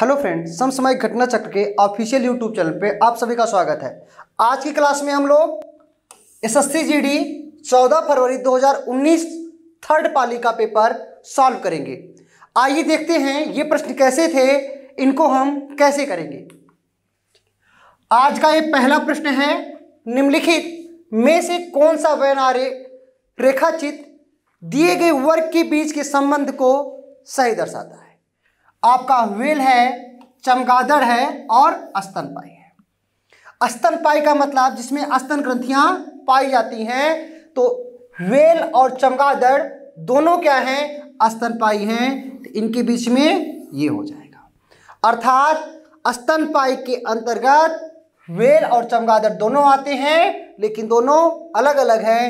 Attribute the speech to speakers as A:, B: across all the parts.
A: hello friend समसमय घटना चक्र के ऑफिशियल यूट्यूब चैनल पे आप सभी का स्वागत है आज की क्लास में हम लोग S S C G D चौदह फरवरी 2019 थर्ड पाली का पेपर सॉल्व करेंगे आइए देखते हैं ये प्रश्न कैसे थे इनको हम कैसे करेंगे आज का ये पहला प्रश्न है निम्नलिखित में से कौन सा वैनारे रेखाचित दिए गए वर्ग के बीच के संबंध को सही दर्शाता है आपका वेल है चमगादड़ है और पाई है स्तनपाई का मतलब जिसमें अस्तन ग्रंथियां पाई जाती हैं तो वेल और चमगादड़ दोनों क्या हैं स्तनपाई हैं तो इनके बीच में ये हो जाएगा अर्थात पाई के अंतर्गत वेल और चमगादड़ दोनों आते हैं लेकिन दोनों अलग अलग हैं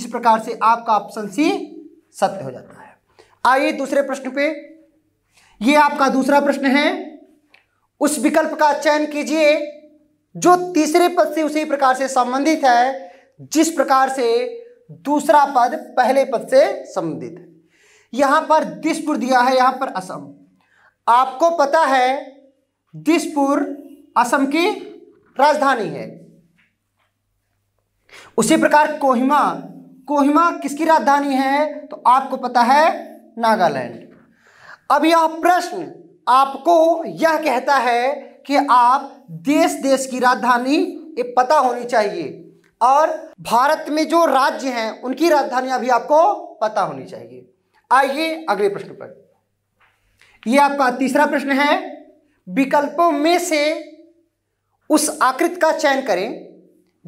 A: इस प्रकार से आपका ऑप्शन सी सत्य हो जाता है आइए दूसरे प्रश्न पे ये आपका दूसरा प्रश्न है उस विकल्प का चयन कीजिए जो तीसरे पद से उसी प्रकार से संबंधित है जिस प्रकार से दूसरा पद पहले पद से संबंधित है यहां पर दिसपुर दिया है यहां पर असम आपको पता है दिसपुर असम की राजधानी है उसी प्रकार कोहिमा कोहिमा किसकी राजधानी है तो आपको पता है नागालैंड अब यह प्रश्न आपको यह कहता है कि आप देश देश की राजधानी पता होनी चाहिए और भारत में जो राज्य हैं उनकी राजधानियां भी आपको पता होनी चाहिए आइए अगले प्रश्न पर यह आपका तीसरा प्रश्न है विकल्पों में से उस आकृत का चयन करें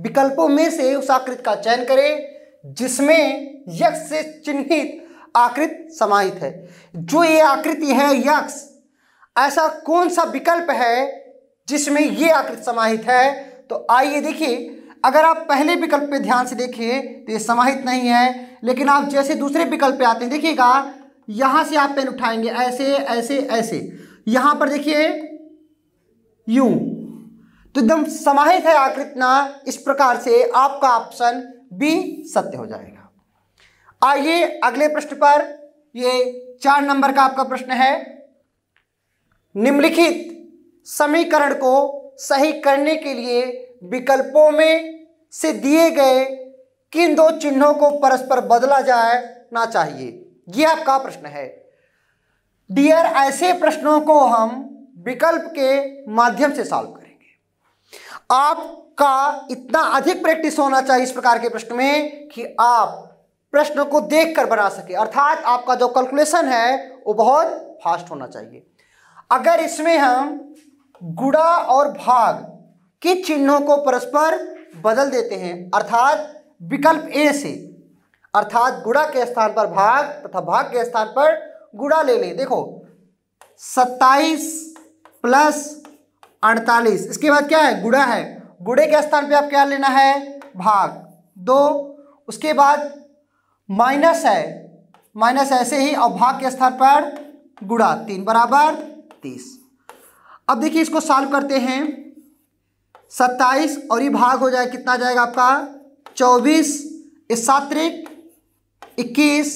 A: विकल्पों में से उस आकृत का चयन करें जिसमें यक्ष से चिन्हित आकृत समाहित है जो ये आकृति है यक्ष ऐसा कौन सा विकल्प है जिसमें ये आकृत समाहित है तो आइए देखिए अगर आप पहले विकल्प पे ध्यान से देखिए तो ये समाहित नहीं है लेकिन आप जैसे दूसरे विकल्प पे आते हैं देखिएगा यहां से आप पेन उठाएंगे ऐसे ऐसे ऐसे यहां पर देखिए यू तो एकदम समाहित है आकृत ना इस प्रकार से आपका ऑप्शन बी सत्य हो जाएगा आइए अगले प्रश्न पर ये चार नंबर का आपका प्रश्न है निम्नलिखित समीकरण को सही करने के लिए विकल्पों में से दिए गए किन दो चिन्हों को परस्पर बदला जाना चाहिए यह आपका प्रश्न है डियर ऐसे प्रश्नों को हम विकल्प के माध्यम से सॉल्व करेंगे आपका इतना अधिक प्रैक्टिस होना चाहिए इस प्रकार के प्रश्न में कि आप प्रश्न को देखकर बना सके अर्थात आपका जो कैलकुलेशन है वो बहुत फास्ट होना चाहिए अगर इसमें हम गुड़ा और भाग के चिन्हों को परस्पर बदल देते हैं अर्थात विकल्प ए से अर्थात गुड़ा के स्थान पर भाग तथा भाग के स्थान पर गुड़ा ले लें देखो सत्ताईस प्लस अड़तालीस इसके बाद क्या है गुड़ा है गुड़े के स्थान पे आप क्या लेना है भाग दो उसके बाद माइनस है माइनस ऐसे ही और भाग के स्थान पर गुड़ा तीन बराबर तीस अब देखिए इसको सॉल्व करते हैं सत्ताईस और ये भाग हो जाए कितना जाएगा आपका चौबीस इस सात्रिक इक्कीस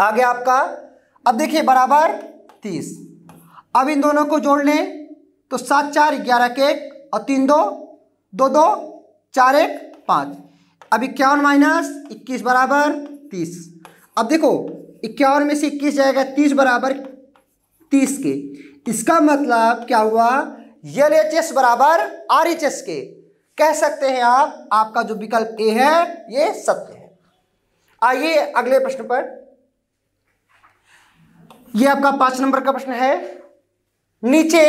A: आ गया आपका अब देखिए बराबर तीस अब इन दोनों को जोड़ लें तो सात चार ग्यारह के एक और तीन दो दो दो चार एक पाँच अब इक्यावन माइनस इक्कीस बराबर तीस अब देखो इक्यावन में से इक्कीस जाएगा तीस बराबर तीस के इसका मतलब क्या हुआ एल एच एस बराबर आर एच एस के कह सकते हैं आप आपका जो विकल्प ए है ये सत्य है आइए अगले प्रश्न पर यह आपका पांच नंबर का प्रश्न है नीचे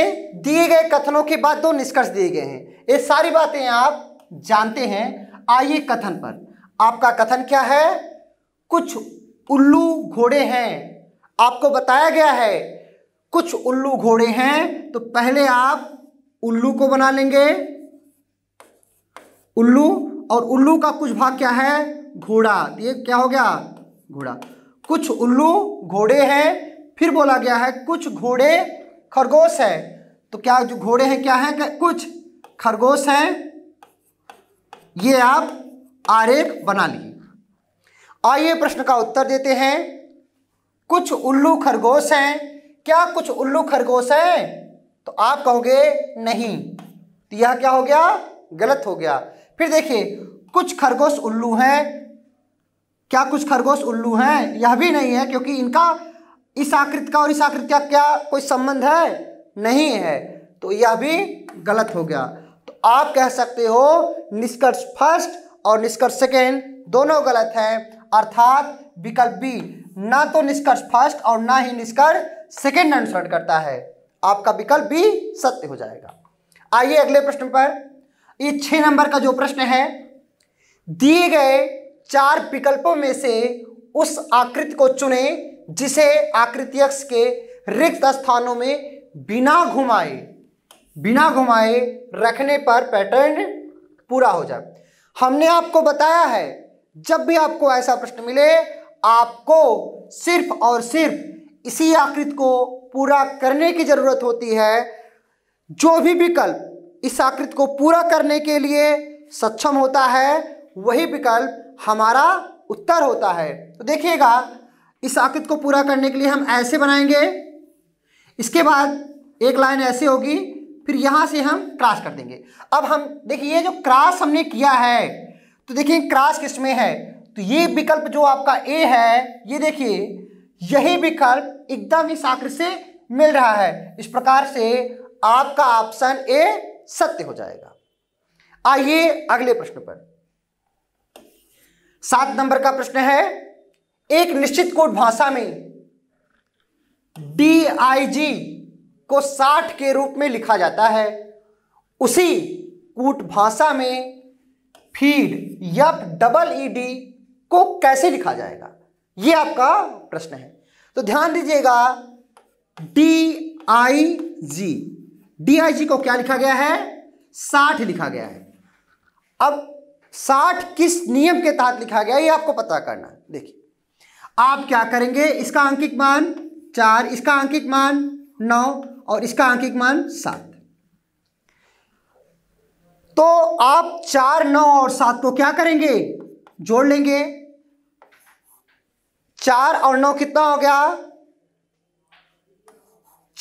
A: दिए गए कथनों के बाद दो निष्कर्ष दिए गए हैं ये सारी बातें आप जानते हैं आइए कथन पर आपका कथन क्या है कुछ उल्लू घोड़े हैं आपको बताया गया है कुछ उल्लू घोड़े हैं तो पहले आप उल्लू को बना लेंगे उल्लू और उल्लू का कुछ भाग क्या है घोड़ा ये क्या हो गया घोड़ा कुछ उल्लू घोड़े हैं फिर बोला गया है कुछ घोड़े खरगोश है तो क्या जो घोड़े हैं क्या है कुछ खरगोश हैं ये आप आरेख बना लिए आइए प्रश्न का उत्तर देते हैं कुछ उल्लू खरगोश हैं क्या कुछ उल्लू खरगोश हैं तो आप कहोगे नहीं तो यह क्या हो गया गलत हो गया फिर देखिए कुछ खरगोश उल्लू हैं क्या कुछ खरगोश उल्लू हैं यह भी नहीं है क्योंकि इनका इस आकृति का और इस आकृति का क्या कोई संबंध है नहीं है तो यह भी गलत हो गया आप कह सकते हो निष्कर्ष फर्स्ट और निष्कर्ष सेकेंड दोनों गलत हैं अर्थात विकल्प बी ना तो निष्कर्ष फर्स्ट और ना ही निष्कर्ष सेकेंड अनुसरण करता है आपका विकल्प बी सत्य हो जाएगा आइए अगले प्रश्न पर ये छह नंबर का जो प्रश्न है दिए गए चार विकल्पों में से उस आकृति को चुने जिसे अक्ष के रिक्त स्थानों में बिना घुमाए बिना घुमाए रखने पर पैटर्न पूरा हो जाए हमने आपको बताया है जब भी आपको ऐसा प्रश्न मिले आपको सिर्फ और सिर्फ इसी आकृति को पूरा करने की ज़रूरत होती है जो भी विकल्प इस आकृति को पूरा करने के लिए सक्षम होता है वही विकल्प हमारा उत्तर होता है तो देखिएगा इस आकृति को पूरा करने के लिए हम ऐसे बनाएंगे इसके बाद एक लाइन ऐसे होगी फिर यहां से हम क्रॉस कर देंगे अब हम देखिए ये जो क्रॉस हमने किया है तो देखिए क्रॉस किस में है तो ये विकल्प जो आपका ए है ये देखिए यही विकल्प एकदम इस आकृ से मिल रहा है इस प्रकार से आपका ऑप्शन ए सत्य हो जाएगा आइए अगले प्रश्न पर सात नंबर का प्रश्न है एक निश्चित कोड भाषा में डी आई जी को साठ के रूप में लिखा जाता है उसी कूट भाषा में फीड या डबल ईडी को कैसे लिखा जाएगा ये आपका प्रश्न है तो ध्यान दीजिएगा D I G D I जी को क्या लिखा गया है साठ लिखा गया है अब साठ किस नियम के तहत लिखा गया यह आपको पता करना है देखिए आप क्या करेंगे इसका अंकित मान चार इसका अंकित मान नौ और इसका आंकिक मान सात तो आप चार नौ और सात को क्या करेंगे जोड़ लेंगे चार और नौ कितना हो गया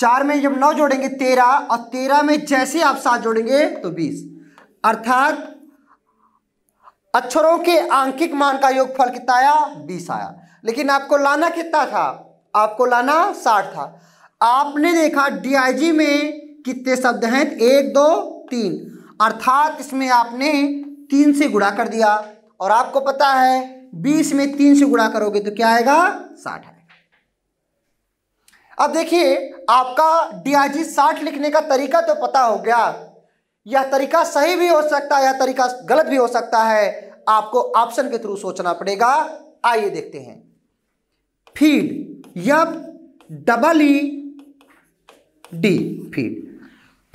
A: चार में जब नौ जोड़ेंगे तेरह और तेरह में जैसे आप सात जोड़ेंगे तो बीस अर्थात अक्षरों के आंकिक मान का योगफल कितना आया बीस आया लेकिन आपको लाना कितना था आपको लाना साठ था आपने देखा डीआईजी में कितने शब्द हैं एक दो तीन अर्थात इसमें आपने तीन से गुणा कर दिया और आपको पता है बीस में तीन से गुणा करोगे तो क्या आएगा साठ आएगा अब देखिए आपका डीआईजी साठ लिखने का तरीका तो पता हो गया यह तरीका सही भी हो सकता है यह तरीका गलत भी हो सकता है आपको ऑप्शन के थ्रू सोचना पड़ेगा आइए देखते हैं फील्ड यब double E D feed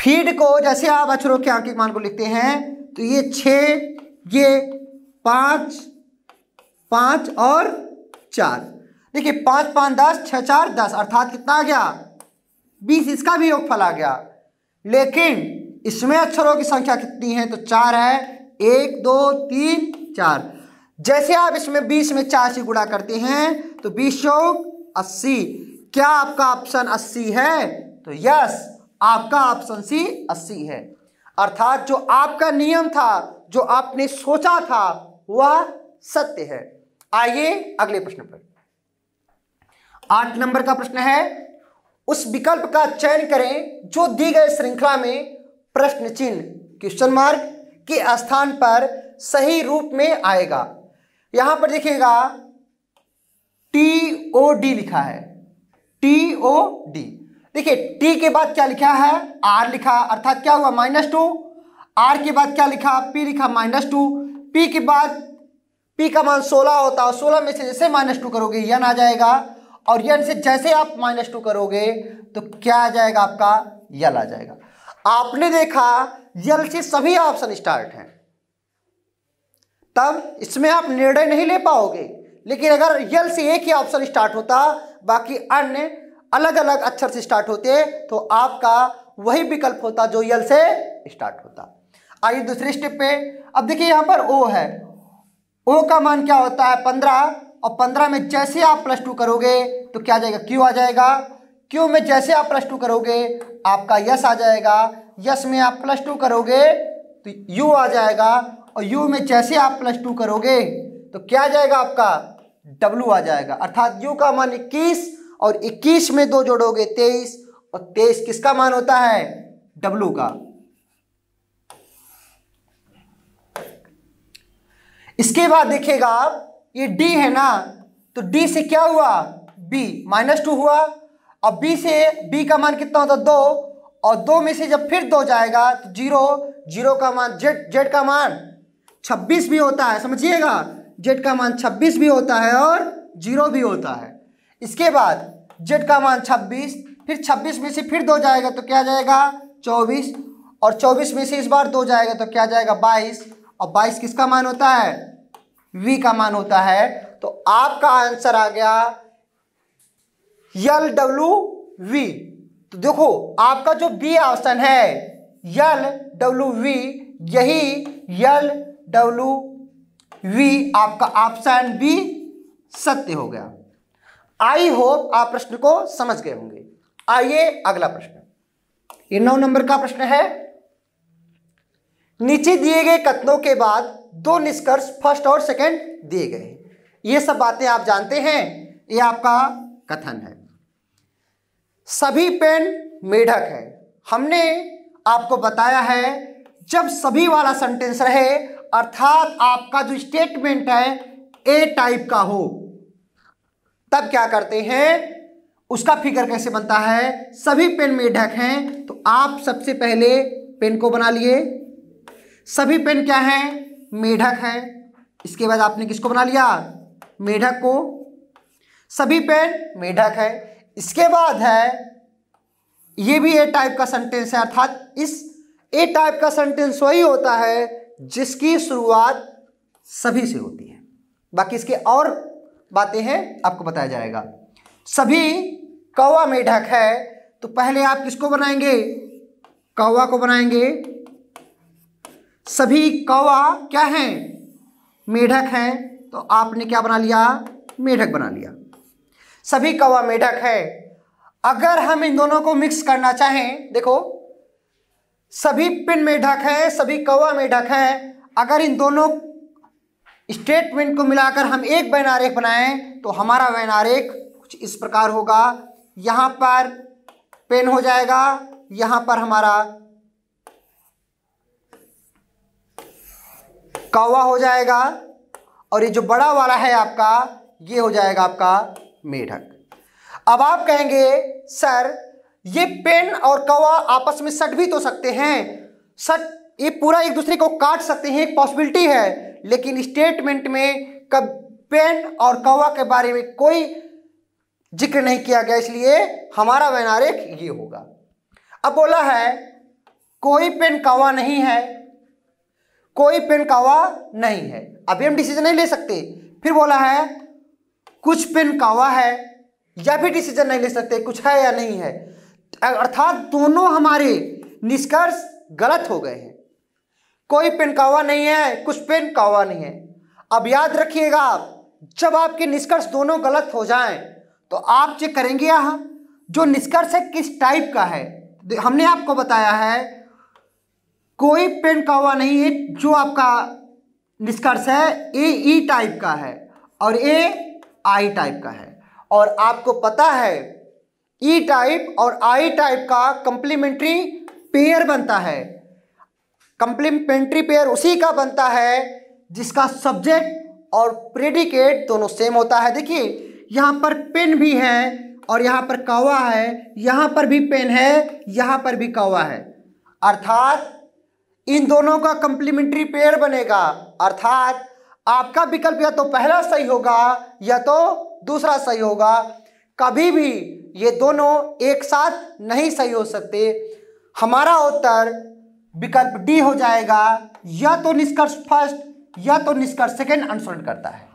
A: feed को जैसे आप अक्षरों के आंकिक मान को लिखते हैं तो ये छ ये पांच पांच और चार देखिए पांच पांच दस छ चार दस अर्थात कितना आ गया बीस इसका भी योगफल आ गया लेकिन इसमें अक्षरों की संख्या कितनी है तो चार है एक दो तीन चार जैसे आप इसमें बीस में चार से गुणा करते हैं तो बीस चौक अस्सी क्या आपका ऑप्शन अस्सी है तो यस आपका ऑप्शन सी अस्सी है अर्थात जो आपका नियम था जो आपने सोचा था वह सत्य है आइए अगले प्रश्न पर आठ नंबर का प्रश्न है उस विकल्प का चयन करें जो दी गई श्रृंखला में प्रश्न चिन्ह क्वेश्चन मार्क के स्थान पर सही रूप में आएगा यहां पर देखिएगा टी ओ डी लिखा है टी ओ डी देखिए टी के बाद क्या लिखा है आर लिखा अर्थात क्या हुआ माइनस टू आर के बाद क्या लिखा पी लिखा माइनस टू पी के बाद पी का मान सोलह होता है सोलह में से जैसे माइनस टू करोगे यन आ जाएगा और यन से जैसे आप माइनस टू करोगे तो क्या आ जाएगा आपका यल आ जाएगा आपने देखा यल से सभी ऑप्शन स्टार्ट हैं तब इसमें आप निर्णय नहीं ले पाओगे लेकिन अगर यल से एक ही ऑप्शन स्टार्ट होता बाकी अन्य अलग अलग अक्षर से स्टार्ट होते तो आपका वही विकल्प होता जो यल से स्टार्ट होता आइए दूसरे स्टेप पे अब देखिए यहाँ पर ओ है ओ का मान क्या होता है पंद्रह और पंद्रह में जैसे आप प्लस टू करोगे तो क्या जाएगा क्यू आ जाएगा क्यू में जैसे आप प्लस टू करोगे आपका यस आ जाएगा यस में आप प्लस टू करोगे तो यू आ जाएगा और यू में जैसे आप प्लस टू करोगे तो क्या जाएगा आपका डब्लू आ जाएगा अर्थात यू का मान इक्कीस और 21 में दो जोड़ोगे 23 और 23 किसका मान होता है डब्लू का इसके बाद देखिएगा आप ये D है ना तो डी से क्या हुआ बी माइनस टू हुआ अब बी से बी का मान कितना होता है दो और दो में से जब फिर दो जाएगा तो जीरो जीरो का मान जेड जेड का मान छब्बीस भी होता है समझिएगा जेड का मान छब्बीस भी होता है और जीरो भी होता है इसके बाद जेड का मान छब्बीस फिर छब्बीस में से फिर दो जाएगा तो क्या जाएगा चौबीस और चौबीस में से इस बार दो जाएगा तो क्या जाएगा बाईस और बाईस किसका मान होता है वी का मान होता है तो आपका आंसर आ गया यल डब्ल्यू वी तो देखो आपका जो बी ऑप्शन है यल डब्ल्यू वी यही यल डब्ल्यू वी आपका ऑप्शन बी सत्य हो गया आई होप आप प्रश्न को समझ गए होंगे आइए अगला प्रश्न ये नौ नंबर का प्रश्न है नीचे दिए गए कथनों के बाद दो निष्कर्ष फर्स्ट और सेकंड दिए गए हैं ये सब बातें आप जानते हैं ये आपका कथन है सभी पेन मेढक है हमने आपको बताया है जब सभी वाला सेंटेंस रहे अर्थात आपका जो स्टेटमेंट है ए टाइप का हो तब क्या करते हैं उसका फिगर कैसे बनता है सभी पेन मेढक हैं तो आप सबसे पहले पेन को बना लिए सभी पेन क्या हैं मेढक हैं इसके बाद आपने किसको बना लिया मेढक को सभी पेन मेढक है इसके बाद है ये भी ए टाइप का सेंटेंस है अर्थात इस ए टाइप का सेंटेंस वही होता है जिसकी शुरुआत सभी से होती है बाकी इसके और बातें हैं आपको बताया जाएगा सभी कौवा मेढक है तो पहले आप किसको बनाएंगे कौवा को बनाएंगे सभी कौवा क्या हैं मेढक हैं तो आपने क्या बना लिया मेढक बना लिया सभी कौवा मेढक है अगर हम इन दोनों को मिक्स करना चाहें देखो सभी पिन मेढक है सभी कौवा मेढक है अगर इन दोनों स्टेटमेंट को मिलाकर हम एक वैन आरेख बनाएं तो हमारा वैन आरेख कुछ इस प्रकार होगा यहाँ पर पेन हो जाएगा यहाँ पर हमारा कौवा हो जाएगा और ये जो बड़ा वाला है आपका ये हो जाएगा आपका मेढक अब आप कहेंगे सर ये पेन और कौवा आपस में सट भी तो सकते हैं सट ये पूरा एक दूसरे को काट सकते हैं एक पॉसिबिलिटी है लेकिन स्टेटमेंट में कब पेन और कौवा के बारे में कोई जिक्र नहीं किया गया इसलिए हमारा वैनारेख ये होगा अब बोला है कोई पेन कौवा नहीं है कोई पेन कौवा नहीं है अभी हम डिसीजन नहीं ले सकते फिर बोला है कुछ पेन कौवा है या भी डिसीजन नहीं ले सकते कुछ है या नहीं है अर्थात दोनों हमारे निष्कर्ष गलत हो गए हैं कोई पिनकावा नहीं है कुछ पिनकावा नहीं है अब याद रखिएगा आप जब आपके निष्कर्ष दोनों गलत हो जाएं तो आप चेक करेंगे यहाँ जो निष्कर्ष है किस टाइप का है हमने आपको बताया है कोई पिनकावा नहीं है जो आपका निष्कर्ष है ए ई टाइप का है और ए आई टाइप का है और आपको पता है ई टाइप और आई टाइप का कंप्लीमेंट्री पेयर बनता है कंप्लीमेंट्री पेयर उसी का बनता है जिसका सब्जेक्ट और प्रेडिकेट दोनों सेम होता है देखिए यहाँ पर पेन भी है और यहाँ पर कौवा है यहाँ पर भी पेन है यहाँ पर भी कौवा है अर्थात इन दोनों का कंप्लीमेंट्री पेयर बनेगा अर्थात आपका विकल्प या तो पहला सही होगा या तो दूसरा सही होगा कभी भी ये दोनों एक साथ नहीं सही हो सकते हमारा उत्तर विकल्प डी हो जाएगा या तो निष्कर्ष फर्स्ट या तो निष्कर्ष सेकेंड अनुसरण करता है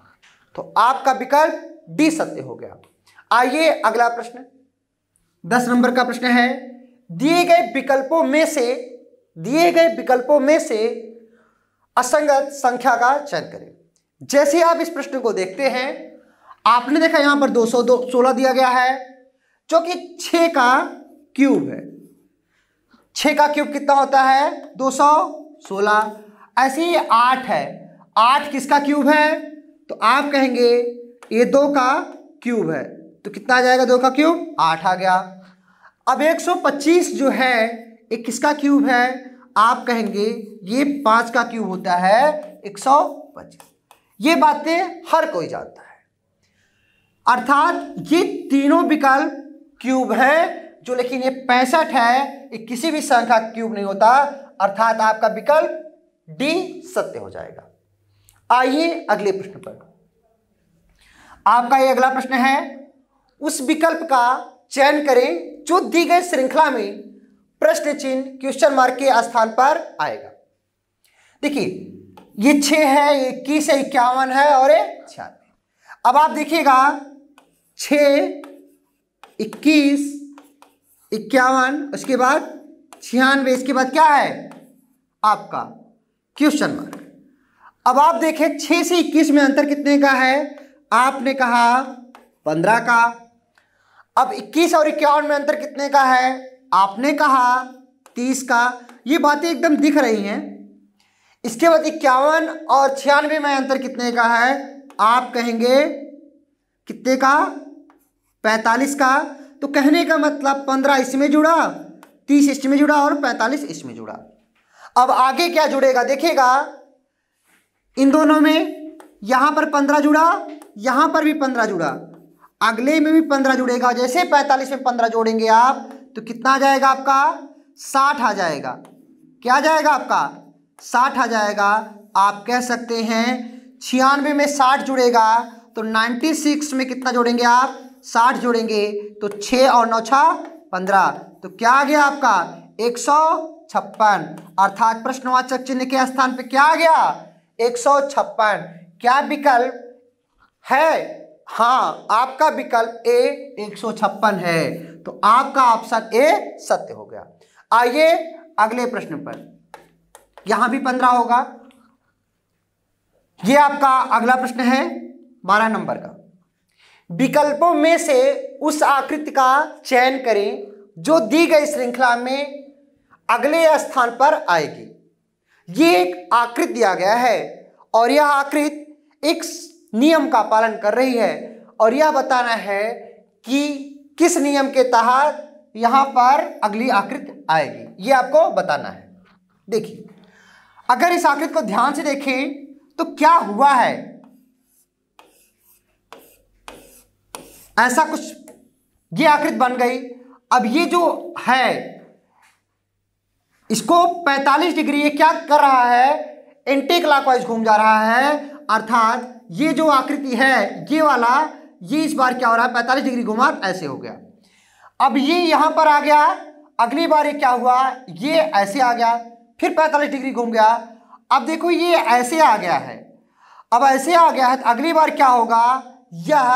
A: तो आपका विकल्प डी सत्य हो गया आइए अगला प्रश्न दस नंबर का प्रश्न है दिए गए विकल्पों में से दिए गए विकल्पों में से असंगत संख्या का चयन करें जैसे आप इस प्रश्न को देखते हैं आपने देखा यहां पर दो सौ दो सोलह दिया गया है जो कि छ का क्यूब है छः का क्यूब कितना होता है दो सौ सोलह ऐसे ही आठ है आठ किसका क्यूब है तो आप कहेंगे ये दो का क्यूब है तो कितना आ जाएगा दो का क्यूब आठ आ गया अब एक सौ पच्चीस जो है ये किसका क्यूब है आप कहेंगे ये पाँच का क्यूब होता है एक सौ पच्चीस ये बातें हर कोई जानता है अर्थात ये तीनों विकल्प क्यूब है जो लेकिन ये पैंसठ है ये किसी भी संख्या क्यूब नहीं होता अर्थात आपका विकल्प डी सत्य हो जाएगा आइए अगले प्रश्न पर आपका ये अगला प्रश्न है उस विकल्प का चयन करें जो दी गई श्रृंखला में प्रश्न चिन्ह क्वेश्चन मार्क के स्थान पर आएगा देखिए ये छे है ये इक्कीस है इक्यावन है और ये छियानवे अब आप देखिएगा छ इक्कीस इक्यावन उसके बाद छियानवे इसके बाद क्या है आपका क्वेश्चन मार्क अब आप देखें छः से इक्कीस में अंतर कितने का है आपने कहा पंद्रह का अब इक्कीस और इक्यावन में अंतर कितने का है आपने कहा तीस का ये बातें एकदम दिख रही हैं इसके बाद इक्यावन और छियानवे में अंतर कितने का है आप कहेंगे कितने का पैंतालीस का तो कहने का मतलब पंद्रह इसमें जुड़ा तीस इसमें जुड़ा और पैंतालीस इसमें जुड़ा अब आगे क्या जुड़ेगा देखेगा इन दोनों में यहां पर पंद्रह जुड़ा यहां पर भी पंद्रह जुड़ा अगले में भी पंद्रह जुड़ेगा जैसे पैंतालीस में पंद्रह जोड़ेंगे आप तो कितना आ जाएगा आपका साठ आ जाएगा क्या आ जाएगा आपका साठ आ जाएगा आप कह सकते हैं छियानवे में साठ जुड़ेगा तो नाइन्टी सिक्स में कितना जोड़ेंगे आप साठ जोड़ेंगे तो छः और नौ छः पंद्रह तो क्या आ गया आपका एक सौ छप्पन अर्थात प्रश्नवाचक चिन्ह के स्थान पे क्या आ गया एक सौ छप्पन क्या विकल्प है हाँ आपका विकल्प ए एक सौ छप्पन है तो आपका ऑप्शन ए सत्य हो गया आइए अगले प्रश्न पर यहां भी पंद्रह होगा ये आपका अगला प्रश्न है बारह नंबर का विकल्पों में से उस आकृति का चयन करें जो दी गई श्रृंखला में अगले स्थान पर आएगी ये एक आकृति दिया गया है और यह आकृति एक नियम का पालन कर रही है और यह बताना है कि किस नियम के तहत यहाँ पर अगली आकृति आएगी यह आपको बताना है देखिए अगर इस आकृति को ध्यान से देखें तो क्या हुआ है ऐसा कुछ ये आकृति बन गई अब ये जो है इसको 45 डिग्री ये क्या कर रहा है एंटी क्लॉकवाइज घूम जा रहा है अर्थात ये जो आकृति है ये वाला ये इस बार क्या हो रहा है 45 डिग्री घुमा ऐसे हो गया अब ये यहां पर आ गया अगली बार ये क्या हुआ ये ऐसे आ गया फिर 45 डिग्री घूम गया अब देखो ये ऐसे आ गया है अब ऐसे आ गया है तो अगली बार क्या होगा यह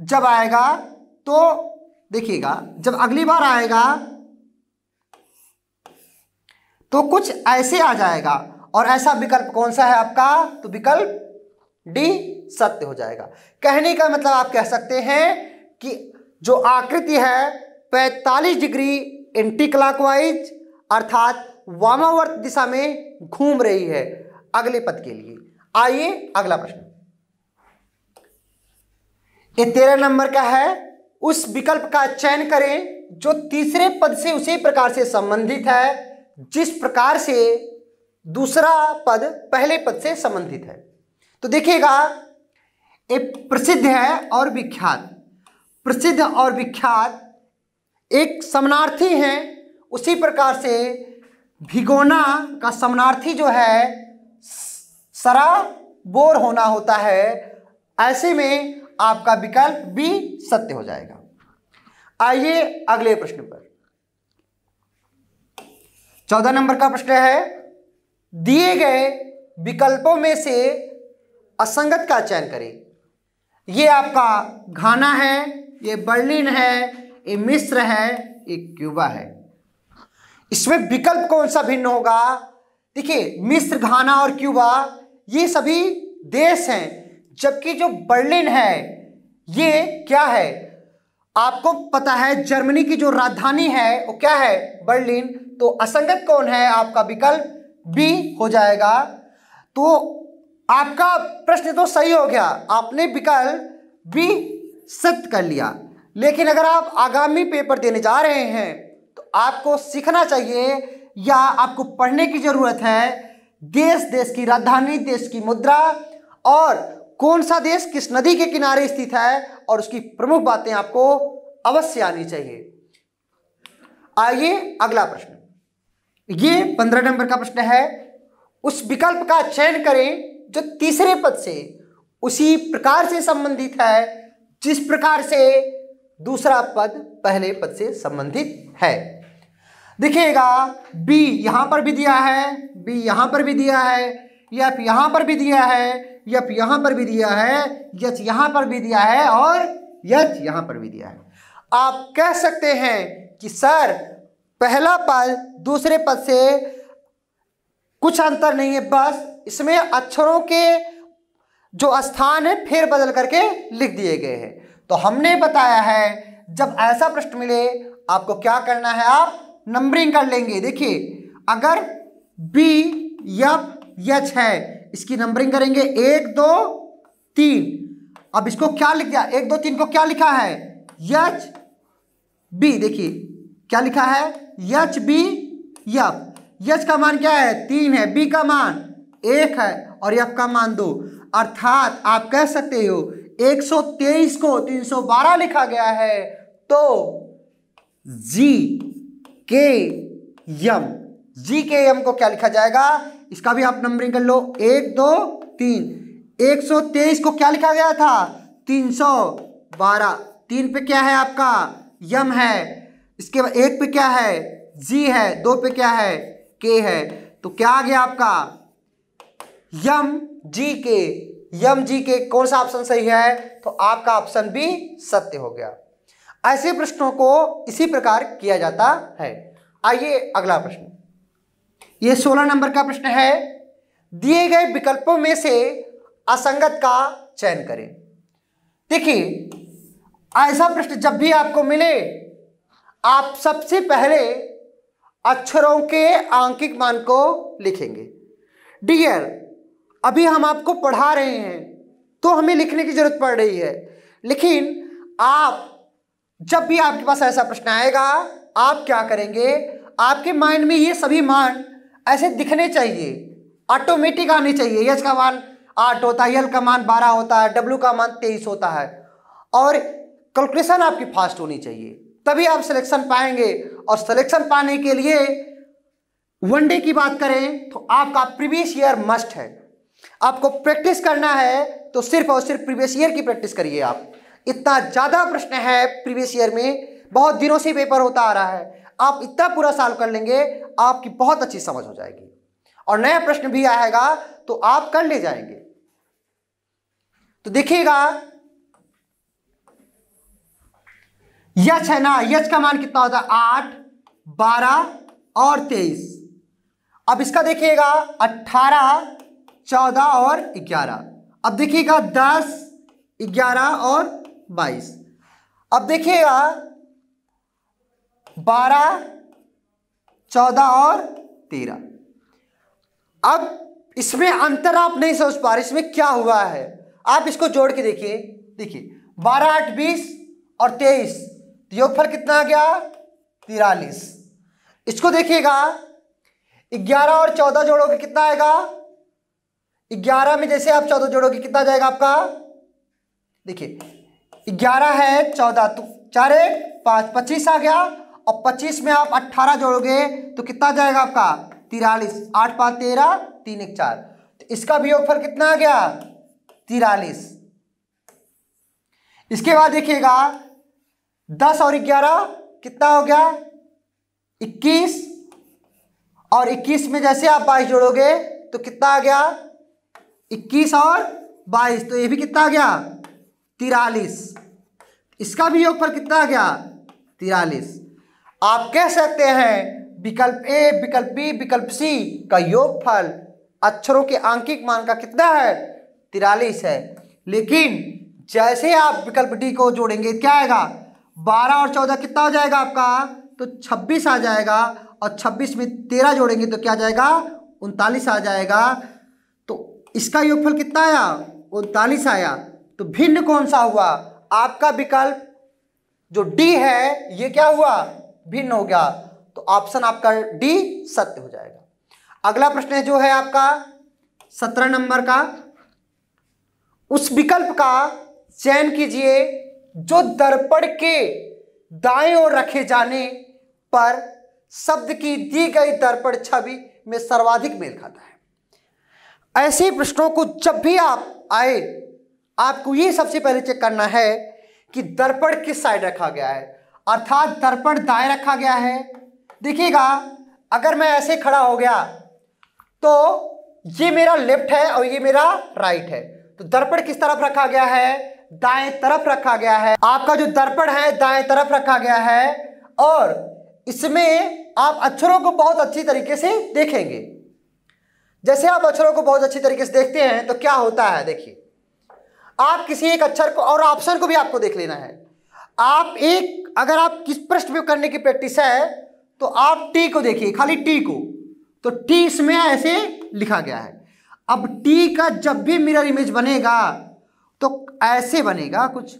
A: जब आएगा तो देखिएगा जब अगली बार आएगा तो कुछ ऐसे आ जाएगा और ऐसा विकल्प कौन सा है आपका तो विकल्प डी सत्य हो जाएगा कहने का मतलब आप कह सकते हैं कि जो आकृति है 45 डिग्री एंटी क्लॉकवाइज अर्थात वामावर्त दिशा में घूम रही है अगले पद के लिए आइए अगला प्रश्न ये तेरह नंबर का है उस विकल्प का चयन करें जो तीसरे पद से उसी प्रकार से संबंधित है जिस प्रकार से दूसरा पद पहले पद से संबंधित है तो देखिएगा ये प्रसिद्ध है और विख्यात प्रसिद्ध और विख्यात एक समनार्थी है उसी प्रकार से भिगोना का समनार्थी जो है सरा बोर होना होता है ऐसे में आपका विकल्प बी सत्य हो जाएगा आइए अगले प्रश्न पर चौदह नंबर का प्रश्न है दिए गए विकल्पों में से असंगत का चयन करें यह आपका घाना है यह बर्लिन है ये मिस्र है ये क्यूबा है इसमें विकल्प कौन सा भिन्न होगा देखिए मिस्र घाना और क्यूबा ये सभी देश हैं जबकि जो बर्लिन है ये क्या है आपको पता है जर्मनी की जो राजधानी है वो क्या है बर्लिन तो असंगत कौन है आपका विकल्प बी हो जाएगा तो आपका प्रश्न तो सही हो गया आपने विकल्प बी सत्य कर लिया लेकिन अगर आप आगामी पेपर देने जा रहे हैं तो आपको सीखना चाहिए या आपको पढ़ने की जरूरत है देश देश की राजधानी देश की मुद्रा और कौन सा देश किस नदी के किनारे स्थित है और उसकी प्रमुख बातें आपको अवश्य आनी चाहिए आइए अगला प्रश्न ये पंद्रह नंबर का प्रश्न है उस विकल्प का चयन करें जो तीसरे पद से उसी प्रकार से संबंधित है जिस प्रकार से दूसरा पद पहले पद से संबंधित है देखिएगा बी यहां पर भी दिया है बी यहां पर भी दिया है या फिर यहां पर भी दिया है यप यहां पर भी दिया है यच यहां पर भी दिया है और यच यहां पर भी दिया है आप कह सकते हैं कि सर पहला पद दूसरे पद से कुछ अंतर नहीं है बस इसमें अक्षरों के जो स्थान है फेर बदल करके लिख दिए गए हैं तो हमने बताया है जब ऐसा प्रश्न मिले आपको क्या करना है आप नंबरिंग कर लेंगे देखिए अगर बी यप यच है इसकी नंबरिंग करेंगे एक दो तीन अब इसको क्या लिख दिया एक दो तीन को क्या लिखा है यच बी देखिए क्या लिखा है यच बी यफ यच का मान क्या है तीन है बी का मान एक है और यफ का मान दो अर्थात आप कह सकते हो 123 को 312 लिखा गया है तो जी के यम जी के यम को क्या लिखा जाएगा इसका भी आप नंबरिंग कर लो एक दो तीन एक सौ तेईस को क्या लिखा गया था तीन सौ बारह तीन पे क्या है आपका यम है इसके बाद एक पे क्या है जी है दो पे क्या है के है तो क्या आ गया आपका यम जी के यम जी के कौन सा ऑप्शन सही है तो आपका ऑप्शन भी सत्य हो गया ऐसे प्रश्नों को इसी प्रकार किया जाता है आइए अगला प्रश्न ये सोलह नंबर का प्रश्न है दिए गए विकल्पों में से असंगत का चयन करें देखिए ऐसा प्रश्न जब भी आपको मिले आप सबसे पहले अक्षरों के आंकिक मान को लिखेंगे डियर अभी हम आपको पढ़ा रहे हैं तो हमें लिखने की जरूरत पड़ रही है लेकिन आप जब भी आपके पास ऐसा प्रश्न आएगा आप क्या करेंगे आपके माइंड में ये सभी मान ऐसे दिखने चाहिए ऑटोमेटिक आने चाहिए यस का मान आठ होता है यल का मान बारह होता है डब्ल्यू का मान तेईस होता है और कैलकुलेशन आपकी फास्ट होनी चाहिए तभी आप सिलेक्शन पाएंगे और सिलेक्शन पाने के लिए वनडे की बात करें तो आपका प्रीवियस ईयर मस्ट है आपको प्रैक्टिस करना है तो सिर्फ और सिर्फ प्रीवियस ईयर की प्रैक्टिस करिए आप इतना ज़्यादा प्रश्न है प्रीवियस ईयर में बहुत दिनों से पेपर होता आ रहा है आप इतना पूरा सॉल्व कर लेंगे आपकी बहुत अच्छी समझ हो जाएगी और नया प्रश्न भी आएगा तो आप कर ले जाएंगे तो देखिएगा यच है ना यच का मान कितना होता है आठ बारह और तेईस अब इसका देखिएगा अट्ठारह चौदह और ग्यारह अब देखिएगा दस ग्यारह और बाईस अब देखिएगा बारह चौदह और तेरह अब इसमें अंतर आप नहीं समझ पा रहे इसमें क्या हुआ है आप इसको जोड़ के देखिए देखिए बारह आठ बीस और तेईस तो योगफल कितना आ गया तिरालीस इसको देखिएगा ग्यारह और चौदह जोड़ोगे कितना आएगा ग्यारह में जैसे आप चौदह जोड़ोगे कितना जाएगा आपका देखिए ग्यारह है चौदह तो चार एक पाँच पच्चीस आ गया और पच्चीस में आप अट्ठारह जोड़ोगे तो कितना जाएगा आपका तिरालीस आठ पाँच तेरह तीन एक चार तो इसका भी ऑफर कितना आ गया तिरालीस इसके बाद देखिएगा दस और ग्यारह कितना हो गया इक्कीस और इक्कीस में जैसे आप बाईस जोड़ोगे तो कितना आ गया इक्कीस और बाईस तो ये भी कितना आ गया तिरालीस इसका भी योग पर कितना आ गया तिरालीस आप कह सकते हैं विकल्प ए विकल्प बी विकल्प सी का योगफल अक्षरों के आंकिक मान का कितना है तिरालीस है लेकिन जैसे आप विकल्प डी को जोड़ेंगे क्या आएगा बारह और चौदह कितना हो जाएगा आपका तो छब्बीस आ जाएगा और छब्बीस में तेरह जोड़ेंगे तो क्या जाएगा उनतालीस आ जाएगा तो इसका योगफल कितना आया उनतालीस आया तो भिन्न कौन सा हुआ आपका विकल्प जो डी है ये क्या हुआ भिन्न हो गया तो ऑप्शन आपका डी सत्य हो जाएगा अगला प्रश्न है जो है आपका सत्रह नंबर का उस विकल्प का चयन कीजिए जो दर्पण के दाएं ओर रखे जाने पर शब्द की दी गई दर्पण छवि में सर्वाधिक मेल खाता है ऐसे प्रश्नों को जब भी आप आए आपको ये सबसे पहले चेक करना है कि दर्पण किस साइड रखा गया है अर्थात दर्पण दाएं रखा गया है देखिएगा अगर मैं ऐसे खड़ा हो गया तो ये मेरा लेफ्ट है और ये मेरा राइट है तो दर्पण किस तरफ रखा गया है दाएं तरफ रखा गया है आपका जो दर्पण है दाएं तरफ रखा गया है और इसमें आप अक्षरों को बहुत अच्छी तरीके से देखेंगे जैसे आप अक्षरों को बहुत अच्छी तरीके से देखते हैं तो क्या होता है देखिए आप किसी एक अक्षर को और ऑप्शन को भी आपको देख लेना है आप एक अगर आप किस प्रश्न में करने की प्रैक्टिस है तो आप टी को देखिए खाली टी को तो टी इसमें ऐसे लिखा गया है अब टी का जब भी मिरर इमेज बनेगा तो ऐसे बनेगा कुछ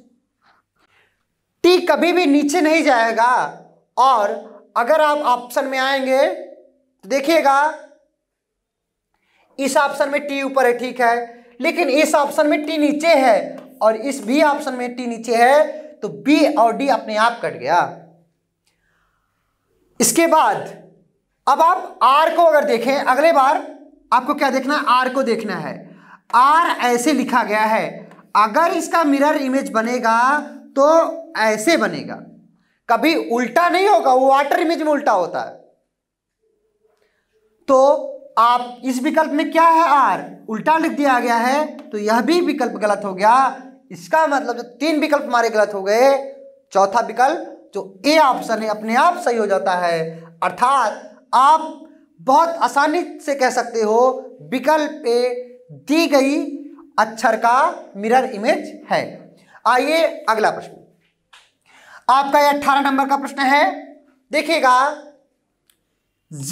A: टी कभी भी नीचे नहीं जाएगा और अगर आप ऑप्शन में आएंगे तो देखिएगा इस ऑप्शन में टी ऊपर है ठीक है लेकिन इस ऑप्शन में टी नीचे है और इस भी ऑप्शन में टी नीचे है तो बी और डी अपने आप कट गया इसके बाद अब आप आर को अगर देखें अगले बार आपको क्या देखना है आर को देखना है आर ऐसे लिखा गया है अगर इसका मिरर इमेज बनेगा तो ऐसे बनेगा कभी उल्टा नहीं होगा वो वाटर इमेज में उल्टा होता है तो आप इस विकल्प में क्या है आर उल्टा लिख दिया गया है तो यह भी विकल्प गलत हो गया इसका मतलब जो तीन विकल्प हमारे गलत हो गए चौथा विकल्प जो ए ऑप्शन है अपने आप सही हो जाता है अर्थात आप बहुत आसानी से कह सकते हो विकल्प ए दी गई अक्षर का मिरर इमेज है आइए अगला प्रश्न आपका यह अठारह नंबर का प्रश्न है देखिएगा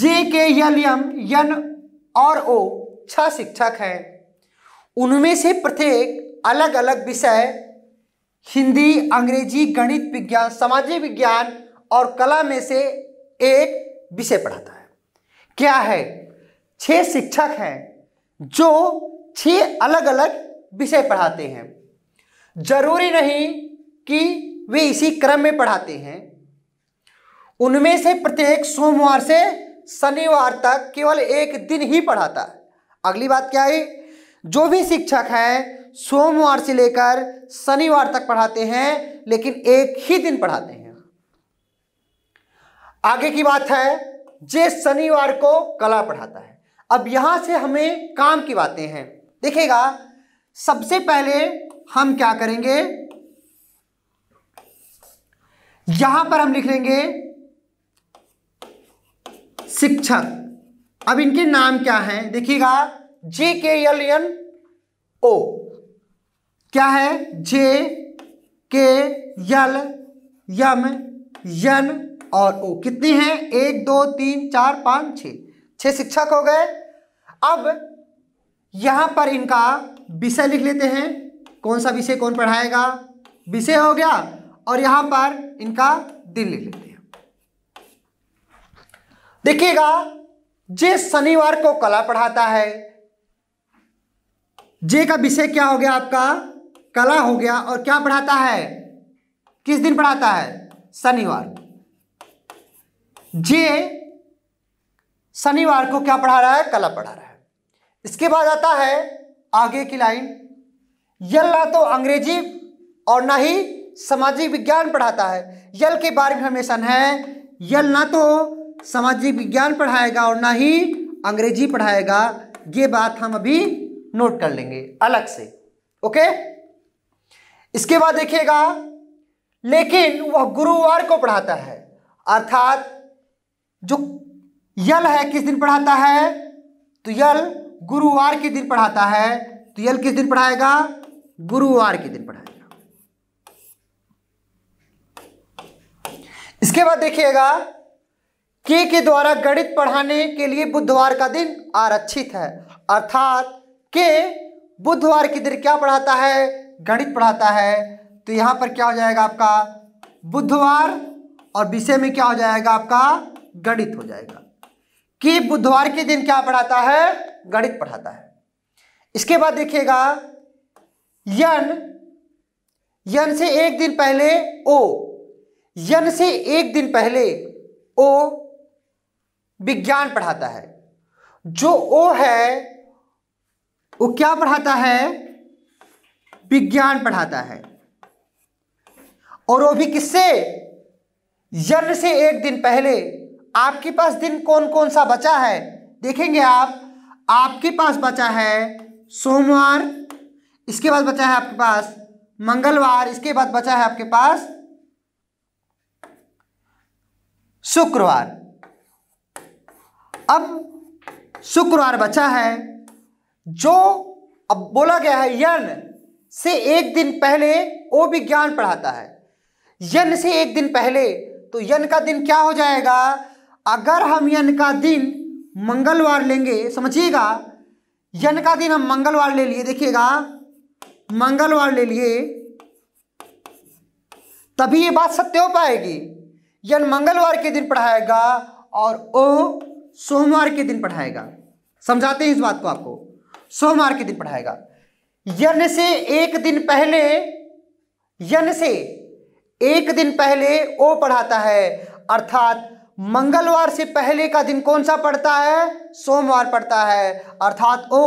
A: जे के यल यम यन और ओ छह शिक्षक हैं उनमें से प्रत्येक अलग अलग विषय हिंदी अंग्रेजी गणित विज्ञान सामाजिक विज्ञान और कला में से एक विषय पढ़ाता है क्या है छह शिक्षक हैं जो छह अलग अलग विषय पढ़ाते हैं जरूरी नहीं कि वे इसी क्रम में पढ़ाते हैं उनमें से प्रत्येक सोमवार से शनिवार तक केवल एक दिन ही पढ़ाता है अगली बात क्या है जो भी शिक्षक हैं सोमवार से लेकर शनिवार तक पढ़ाते हैं लेकिन एक ही दिन पढ़ाते हैं आगे की बात है जे शनिवार को कला पढ़ाता है अब यहां से हमें काम की बातें हैं देखिएगा सबसे पहले हम क्या करेंगे यहां पर हम लिख लेंगे शिक्षक अब इनके नाम क्या हैं देखिएगा जे के एल एन ओ क्या है जे के यल यम यन और ओ कितनी हैं एक दो तीन चार पाँच छ छः शिक्षक हो गए अब यहाँ पर इनका विषय लिख लेते हैं कौन सा विषय कौन पढ़ाएगा विषय हो गया और यहाँ पर इनका दिन लिख लेते हैं देखिएगा जे शनिवार को कला पढ़ाता है जे का विषय क्या हो गया आपका कला हो गया और क्या पढ़ाता है किस दिन पढ़ाता है शनिवार जे शनिवार को क्या पढ़ा रहा है कला पढ़ा रहा है इसके बाद आता है आगे की लाइन यल ना तो अंग्रेजी और ना ही सामाजिक विज्ञान पढ़ाता है यल के बारे में हमेशा है यल ना तो सामाजिक विज्ञान पढ़ाएगा और ना ही अंग्रेजी पढ़ाएगा ये बात हम अभी नोट कर लेंगे अलग से ओके इसके बाद देखिएगा लेकिन वह गुरुवार को पढ़ाता है अर्थात जो यल है किस दिन पढ़ाता है तो यल गुरुवार के दिन पढ़ाता है तो यल किस दिन पढ़ाएगा गुरुवार के दिन पढ़ाएगा इसके बाद देखिएगा के के द्वारा गणित पढ़ाने के लिए बुधवार का दिन आरक्षित है अर्थात के बुधवार के दिन क्या पढ़ाता है गणित पढ़ाता है तो यहाँ पर क्या हो जाएगा आपका बुधवार और विषय में क्या हो जाएगा आपका गणित हो जाएगा कि बुधवार के दिन क्या पढ़ाता है गणित पढ़ाता है इसके बाद देखिएगा यन यन से एक दिन पहले ओ यन से एक दिन पहले ओ विज्ञान पढ़ाता है जो ओ है वो क्या पढ़ाता है विज्ञान पढ़ाता है और वो भी किससे जन्म से एक दिन पहले आपके पास दिन कौन कौन सा बचा है देखेंगे आप आपके पास बचा है सोमवार इसके बाद बचा है आपके पास मंगलवार इसके बाद बचा है आपके पास शुक्रवार अब शुक्रवार बचा है जो अब बोला गया है यज्ञ से एक दिन पहले ओ विज्ञान पढ़ाता है यन से एक दिन पहले तो यन का दिन क्या हो जाएगा अगर हम यन का दिन मंगलवार लेंगे समझिएगा यन का दिन हम मंगलवार ले लिए देखिएगा मंगलवार ले लिए तभी ये बात सत्य हो पाएगी यन मंगलवार के दिन पढ़ाएगा और ओ सोमवार के दिन पढ़ाएगा समझाते हैं इस बात को आपको सोमवार के दिन पढ़ाएगा यन से एक दिन पहले यन से एक दिन पहले ओ पढ़ाता है अर्थात मंगलवार से पहले का दिन कौन सा पढ़ता है सोमवार पढ़ता है अर्थात ओ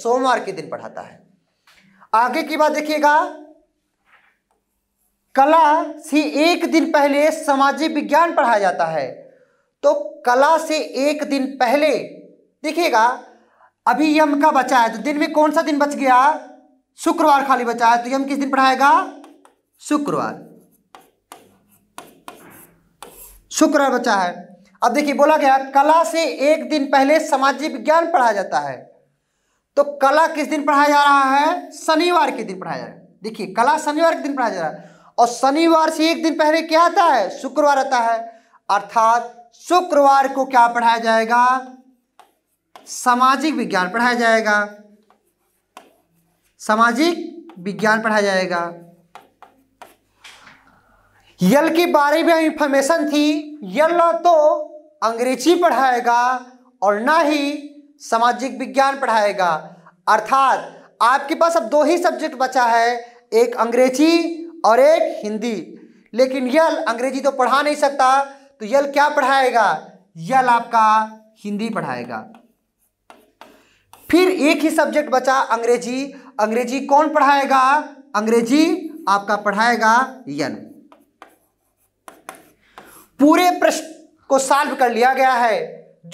A: सोमवार के दिन पढ़ाता है आगे की बात देखिएगा कला से एक दिन पहले सामाजिक विज्ञान पढ़ाया जाता है तो कला से एक दिन पहले देखिएगा अभी यम का बचा है तो दिन में कौन सा दिन बच गया शुक्रवार खाली बचा है तो यम हम किस दिन पढ़ाएगा शुक्रवार शुक्रवार बचा है अब देखिए बोला गया कला से एक दिन पहले सामाजिक विज्ञान पढ़ाया जाता है तो कला किस दिन पढ़ाया जा रहा है शनिवार के दिन पढ़ाया जा रहा है देखिए कला शनिवार के दिन पढ़ाया जा रहा है और शनिवार से एक दिन पहले क्या आता है शुक्रवार आता है अर्थात शुक्रवार को क्या पढ़ाया जाएगा सामाजिक विज्ञान पढ़ाया जाएगा सामाजिक विज्ञान पढ़ाया जाएगा यल के बारे में इंफॉर्मेशन थी यल ना तो अंग्रेजी पढ़ाएगा और ना ही सामाजिक विज्ञान पढ़ाएगा अर्थात आपके पास अब दो ही सब्जेक्ट बचा है एक अंग्रेजी और एक हिंदी लेकिन यल अंग्रेजी तो पढ़ा नहीं सकता तो यल क्या पढ़ाएगा यल आपका हिंदी पढ़ाएगा फिर एक ही सब्जेक्ट बचा अंग्रेजी अंग्रेजी कौन पढ़ाएगा अंग्रेजी आपका पढ़ाएगा यन पूरे प्रश्न को सॉल्व कर लिया गया है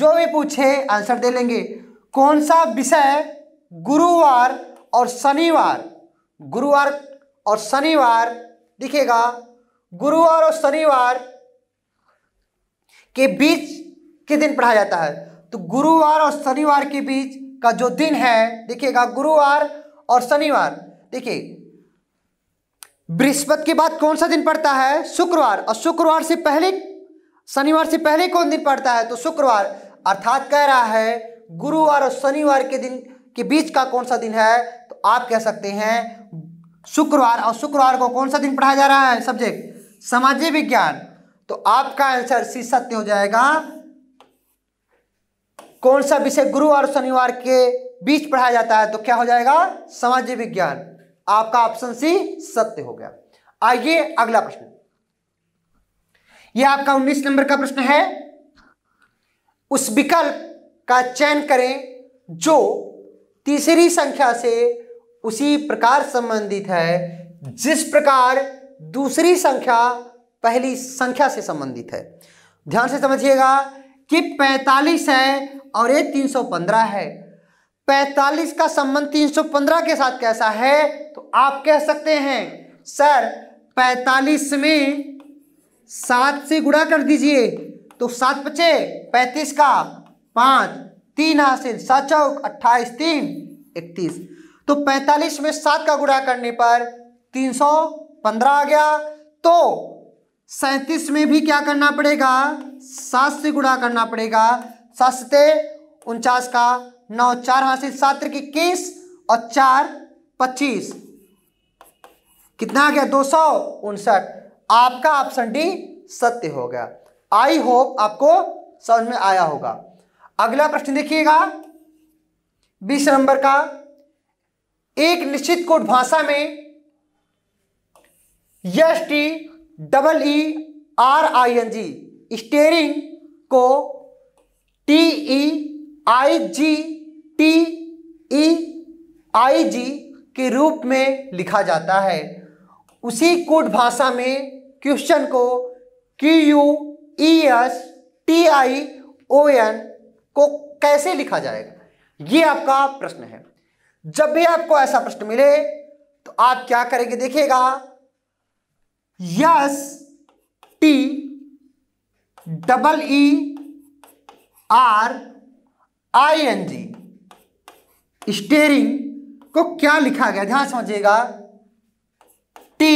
A: जो भी पूछे आंसर दे लेंगे कौन सा विषय गुरुवार और शनिवार गुरुवार और शनिवार दिखेगा गुरुवार और शनिवार के बीच के दिन पढ़ाया जाता है तो गुरुवार और शनिवार के बीच का जो दिन है देखिएगा गुरुवार और शनिवार देखिए बृहस्पति के बाद कौन सा दिन पड़ता है शुक्रवार और शुक्रवार से पहले शनिवार से पहले कौन दिन पड़ता है तो शुक्रवार अर्थात कह रहा है गुरुवार और शनिवार के दिन के बीच का कौन सा दिन है तो आप कह सकते हैं शुक्रवार और शुक्रवार को कौन सा दिन पढ़ाया जा रहा है सब्जेक्ट सामाजिक विज्ञान तो आपका आंसर सी सत्य हो जाएगा कौन सा विषय गुरुवार और शनिवार के बीच पढ़ाया जाता है तो क्या हो जाएगा सामाजिक विज्ञान आपका ऑप्शन सी सत्य हो गया आइए अगला प्रश्न यह आपका 19 नंबर का प्रश्न है उस विकल्प का चयन करें जो तीसरी संख्या से उसी प्रकार संबंधित है जिस प्रकार दूसरी संख्या पहली संख्या से संबंधित है ध्यान से समझिएगा कि 45 है और ये 315 है 45 का संबंध 315 के साथ कैसा है तो आप कह सकते हैं सर 45 में सात से गुणा कर दीजिए तो सात पचे पैंतीस का पाँच तीन हासिल सात चौक अट्ठाईस तीन इकतीस तो पैंतालीस में सात का गुणा करने पर तीन सौ पंद्रह आ गया तो सैंतीस में भी क्या करना पड़ेगा सात से गुणा करना पड़ेगा सात सते उनचास का नौ चार हासिल सात की इक्कीस और चार पच्चीस कितना आ गया दो सौ उनसठ आपका ऑप्शन डी सत्य हो गया आई होप आपको समझ में आया होगा अगला प्रश्न देखिएगा बीस नंबर का एक निश्चित कोड भाषा में S T double E R I N G steering को T E I G T E I G के रूप में लिखा जाता है उसी कूट भाषा में क्वेश्चन को Q U E S T I O N को कैसे लिखा जाएगा ये आपका प्रश्न है जब भी आपको ऐसा प्रश्न मिले तो आप क्या करेंगे देखिएगा S T double E R I N G steering को क्या लिखा गया ध्यान समझिएगा T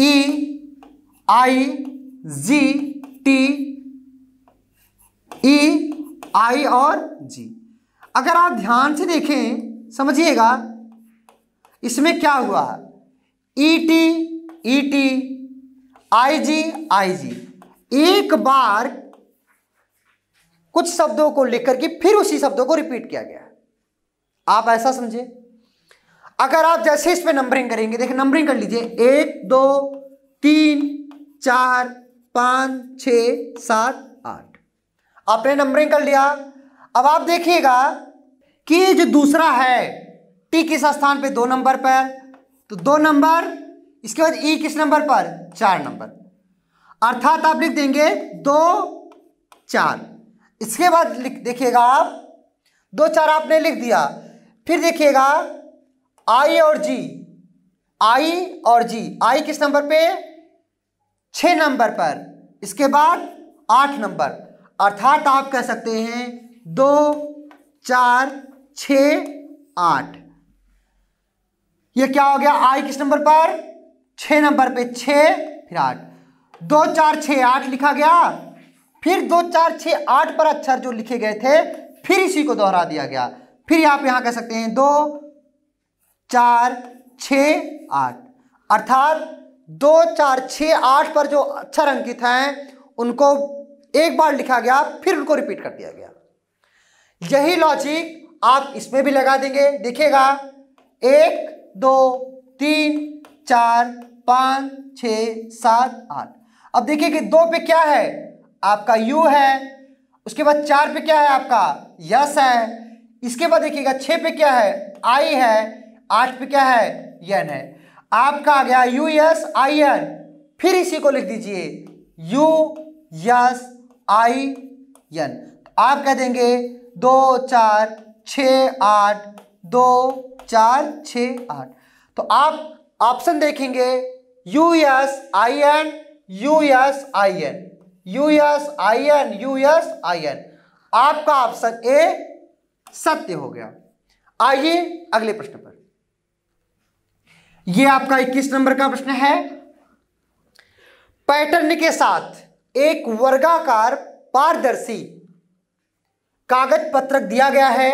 A: E I G T E आई और जी अगर आप ध्यान से देखें समझिएगा इसमें क्या हुआ E T E T I जी आई जी एक बार कुछ शब्दों को लिख करके फिर उसी शब्दों को रिपीट किया गया आप ऐसा समझे अगर आप जैसे इस पे नंबरिंग करेंगे देखिए नंबरिंग कर लीजिए एक दो तीन चार पाँच छ सात आठ आपने नंबरिंग कर लिया अब आप देखिएगा कि जो दूसरा है टी किस स्थान पे दो नंबर पर तो दो नंबर इसके बाद ई e किस नंबर पर चार नंबर अर्थात आप लिख देंगे दो चार इसके बाद लिख देखिएगा आप दो चार आपने लिख दिया फिर देखिएगा आई और जी आई और जी आई किस नंबर पे छ नंबर पर इसके बाद आठ नंबर अर्थात आप कह सकते हैं दो चार छ आठ ये क्या हो गया आई किस नंबर पर छ नंबर पे छ फिर आठ दो चार छ आठ लिखा गया फिर दो चार छः आठ पर अक्षर जो लिखे गए थे फिर इसी को दोहरा दिया गया फिर आप यहां कह सकते हैं दो चार छ आठ अर्थात दो चार छ आठ पर जो अक्षर अंकित हैं उनको एक बार लिखा गया फिर उनको रिपीट कर दिया गया यही लॉजिक आप इसमें भी लगा देंगे देखिएगा एक दो तीन चार पाँच छ सात आठ अब देखिए कि दो पे क्या है आपका यू है उसके बाद चार पे क्या है आपका यस है इसके बाद देखिएगा छः पे क्या है आई है आठ पे क्या है यन है आपका आ गया यू यस आई एन फिर इसी को लिख दीजिए यू यस आई एन आप कह देंगे दो चार छ आठ दो चार छ आठ तो आप ऑप्शन देखेंगे U S I N U S I N U S I N U S I N आपका ऑप्शन ए सत्य हो गया आइए अगले प्रश्न पर यह आपका 21 नंबर का प्रश्न है पैटर्न के साथ एक वर्गाकार पारदर्शी कागज पत्रक दिया गया है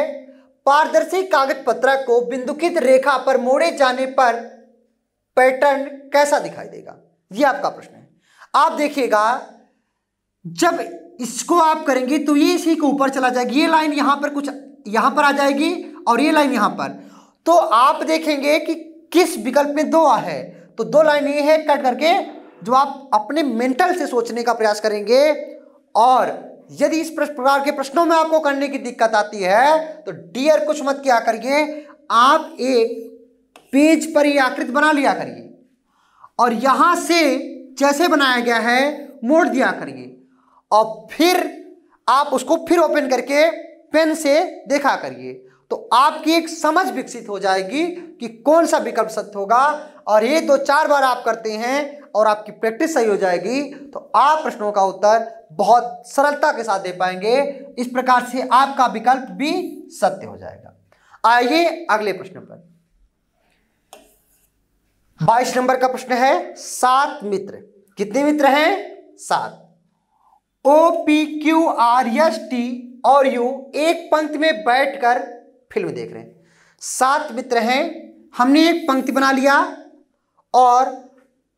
A: पारदर्शी कागज पत्रक को बिंदुकित रेखा पर मोड़े जाने पर पैटर्न कैसा दिखाई देगा यह आपका प्रश्न है आप देखिएगा जब इसको आप करेंगे तो ये इसी के ऊपर चला जाएगा ये लाइन यहां पर कुछ यहां पर आ जाएगी और ये लाइन यहां पर तो आप देखेंगे कि किस विकल्प में दो आ है तो दो लाइन ये है कट करके जो आप अपने मेंटल से सोचने का प्रयास करेंगे और यदि इस प्रकार के प्रश्नों में आपको करने की दिक्कत आती है तो डियर कुछ मत क्या करिए आप एक पेज पर ही आकृत बना लिया करिए और यहां से जैसे बनाया गया है मोड़ दिया करिए और फिर आप उसको फिर ओपन करके पेन से देखा करिए तो आपकी एक समझ विकसित हो जाएगी कि कौन सा विकल्प सत्य होगा और ये दो चार बार आप करते हैं और आपकी प्रैक्टिस सही हो जाएगी तो आप प्रश्नों का उत्तर बहुत सरलता के साथ दे पाएंगे इस प्रकार से आपका विकल्प भी सत्य हो जाएगा आइए अगले प्रश्न पर बाईस नंबर का प्रश्न है सात मित्र कितने मित्र हैं सात O P Q R S T और यू एक पंक्ति में बैठकर फिल्म देख रहे हैं सात मित्र हैं हमने एक पंक्ति बना लिया और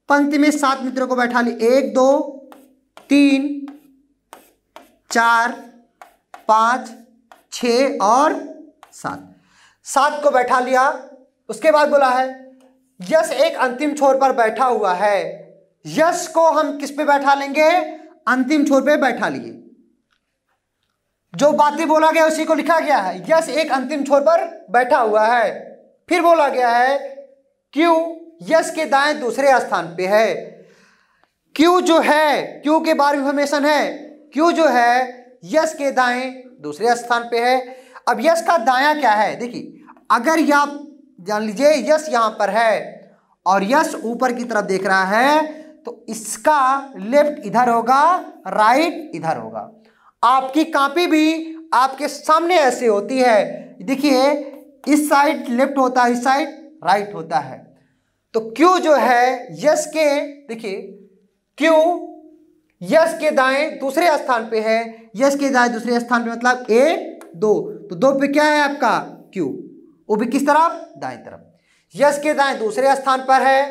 A: पंक्ति में सात मित्रों को बैठा लिया एक दो तीन चार पाँच छ और सात सात को बैठा लिया उसके बाद बोला है यश एक अंतिम छोर पर बैठा हुआ है यश को हम किस पे बैठा लेंगे अंतिम छोर पे बैठा लिए जो बातें बोला गया उसी को लिखा गया है यस एक अंतिम छोर पर बैठा हुआ है फिर बोला गया है क्यू यस के दाएं दूसरे स्थान पे है क्यू जो है क्यू के बारे में इंफॉर्मेशन है क्यू जो है यस के दाएं दूसरे स्थान पे है अब यस का दाया क्या है देखिए अगर आप जान लीजिए यस यहां पर है और यस ऊपर की तरफ देख रहा है तो इसका लेफ्ट इधर होगा राइट इधर होगा आपकी कापी भी आपके सामने ऐसे होती है देखिए इस साइड लेफ्ट होता है इस साइड राइट होता है तो क्यू जो है यस के देखिए क्यू यस के दाएं दूसरे स्थान पे है यस के दाएं दूसरे स्थान पे मतलब ए दो तो दो पे क्या है आपका क्यू वो भी किस तरफ दाएं तरफ यस के दाएं दूसरे स्थान पर है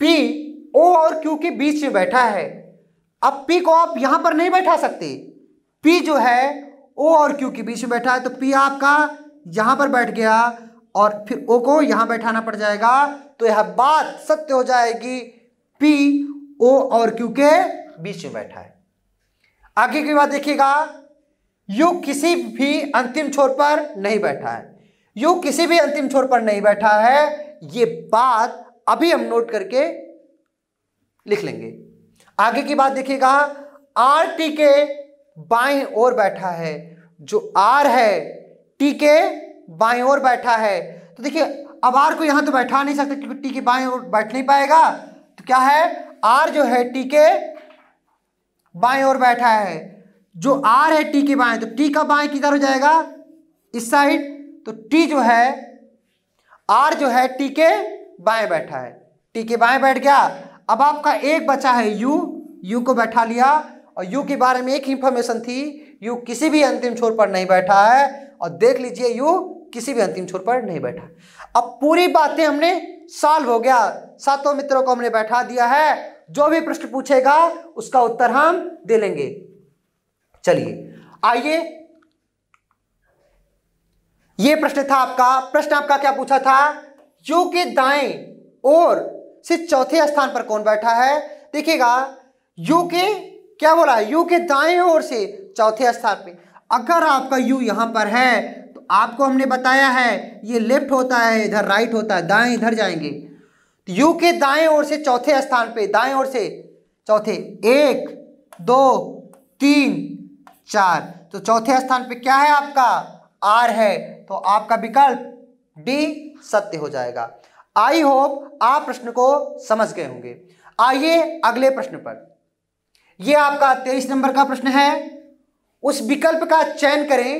A: पी ओ और क्यू के बीच में बैठा है अब पी को आप यहां पर नहीं बैठा सकते पी जो है ओ और क्यू के बीच में बैठा है तो पी आपका यहां पर बैठ गया और फिर ओ को यहां बैठाना पड़ जाएगा तो यह बात सत्य हो जाएगी पी ओ और क्यू के बीच में बैठा है आगे की बात देखिएगा यू किसी भी अंतिम छोर पर नहीं बैठा है यू किसी भी अंतिम छोर पर नहीं बैठा है ये बात अभी हम नोट करके लिख लेंगे आगे की बात देखिएगा आर टी के बाएं ओर बैठा है जो आर है टी के बाएं ओर बैठा है तो देखिए अब आर को यहां तो बैठा नहीं सकते क्योंकि टी के बाएं ओर बैठ नहीं पाएगा तो क्या है आर जो है टी के बाएं ओर बैठा है जो आर है टी के बाएं तो टी का बाएं किधर हो जाएगा इस साइड तो टी जो है आर जो है टी के बाएं बैठा है टी के बाएं बैठ गया अब आपका एक बचा है यू यू को बैठा लिया और यू के बारे में एक इंफॉर्मेशन थी यू किसी भी अंतिम छोर पर नहीं बैठा है और देख लीजिए यू किसी भी अंतिम छोर पर नहीं बैठा अब पूरी बातें हमने सॉल्व हो गया सातों मित्रों को हमने बैठा दिया है जो भी प्रश्न पूछेगा उसका उत्तर हम दे लेंगे चलिए आइए ये प्रश्न था आपका प्रश्न आपका क्या पूछा था यू के दाएं और से चौथे स्थान पर कौन बैठा है देखिएगा यू के क्या बोला यू के दाएं ओर से चौथे स्थान पे अगर आपका यू यहां पर है तो आपको हमने बताया है ये लेफ्ट होता है इधर राइट होता है दाएं इधर जाएंगे तो यू के दाएं ओर से चौथे स्थान पे दाएं ओर से चौथे एक दो तीन चार तो चौथे स्थान पे क्या है आपका आर है तो आपका विकल्प डी सत्य हो जाएगा आई होप आप प्रश्न को समझ गए होंगे आइए अगले प्रश्न पर यह आपका तेईस नंबर का प्रश्न है उस विकल्प का चयन करें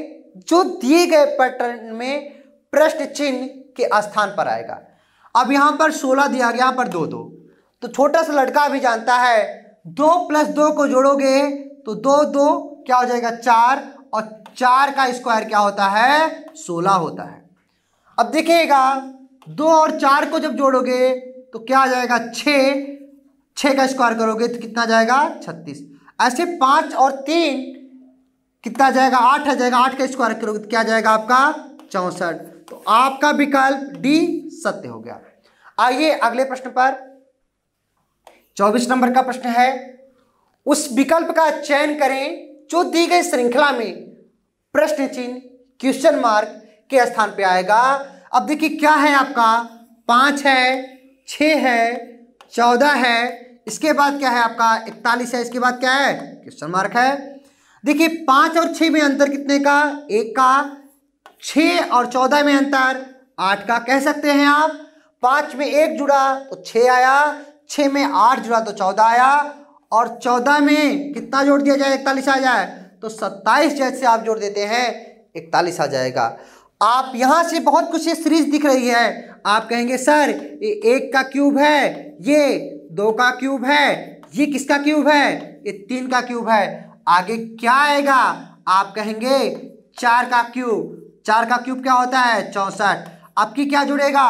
A: जो दिए गए पैटर्न में प्रश्न चिन्ह के स्थान पर आएगा अब यहां पर सोलह दिया गया यहां पर दो दो तो छोटा सा लड़का भी जानता है दो प्लस दो को जोड़ोगे तो दो दो क्या हो जाएगा चार और चार का स्क्वायर क्या होता है सोलह होता है अब देखिएगा दो और चार को जब जोड़ोगे तो क्या आ जाएगा छ छः का स्क्वायर करोगे तो कितना जाएगा छत्तीस ऐसे पाँच और तीन कितना जाएगा आठ आ जाएगा आठ का स्क्वायर करोगे तो क्या जाएगा आपका चौंसठ तो आपका विकल्प डी सत्य हो गया आइए अगले प्रश्न पर चौबीस नंबर का प्रश्न है उस विकल्प का चयन करें जो दी गई श्रृंखला में प्रश्न चिन्ह क्वेश्चन मार्क के स्थान पर आएगा अब देखिए क्या है आपका पाँच है छ है चौदह है इसके बाद क्या है आपका इकतालीस है इसके बाद क्या है क्वेश्चन मार्क है देखिए पाँच और छः में अंतर कितने का एक का छः और चौदह में अंतर आठ का कह सकते हैं आप पाँच में एक जुड़ा तो छः आया छः में आठ जुड़ा तो चौदह आया और चौदह में कितना जोड़ दिया जाए इकतालीस आ जाए तो सत्ताईस जैसे आप जोड़ देते हैं इकतालीस आ जाएगा आप यहाँ से बहुत कुछ ये सीरीज दिख रही है आप कहेंगे सर ये एक का क्यूब है ये दो का क्यूब है ये किसका क्यूब है ये तीन का क्यूब है आगे क्या आएगा आप कहेंगे चार का क्यूब चार का क्यूब क्या होता है चौंसठ आपकी क्या जुड़ेगा